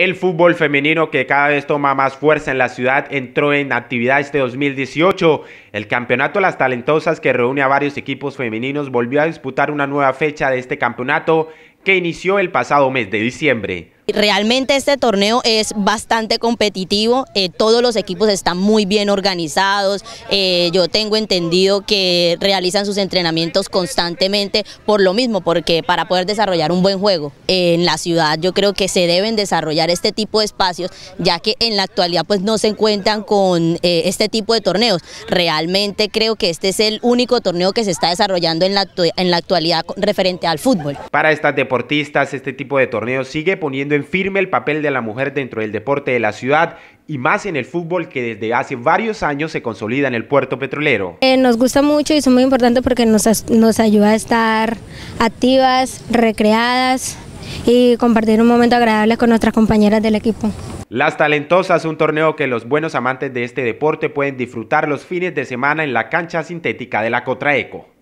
El fútbol femenino que cada vez toma más fuerza en la ciudad entró en actividad este 2018. El campeonato Las Talentosas que reúne a varios equipos femeninos volvió a disputar una nueva fecha de este campeonato que inició el pasado mes de diciembre. Realmente este torneo es bastante competitivo, eh, todos los equipos están muy bien organizados, eh, yo tengo entendido que realizan sus entrenamientos constantemente por lo mismo, porque para poder desarrollar un buen juego en la ciudad yo creo que se deben desarrollar este tipo de espacios, ya que en la actualidad pues no se encuentran con eh, este tipo de torneos. Realmente creo que este es el único torneo que se está desarrollando en la, en la actualidad referente al fútbol. Para estas deportistas este tipo de torneos sigue poniendo en firme el papel de la mujer dentro del deporte de la ciudad y más en el fútbol que desde hace varios años se consolida en el puerto petrolero. Eh, nos gusta mucho y es muy importante porque nos, nos ayuda a estar activas, recreadas y compartir un momento agradable con nuestras compañeras del equipo. Las Talentosas, un torneo que los buenos amantes de este deporte pueden disfrutar los fines de semana en la cancha sintética de la Cotraeco.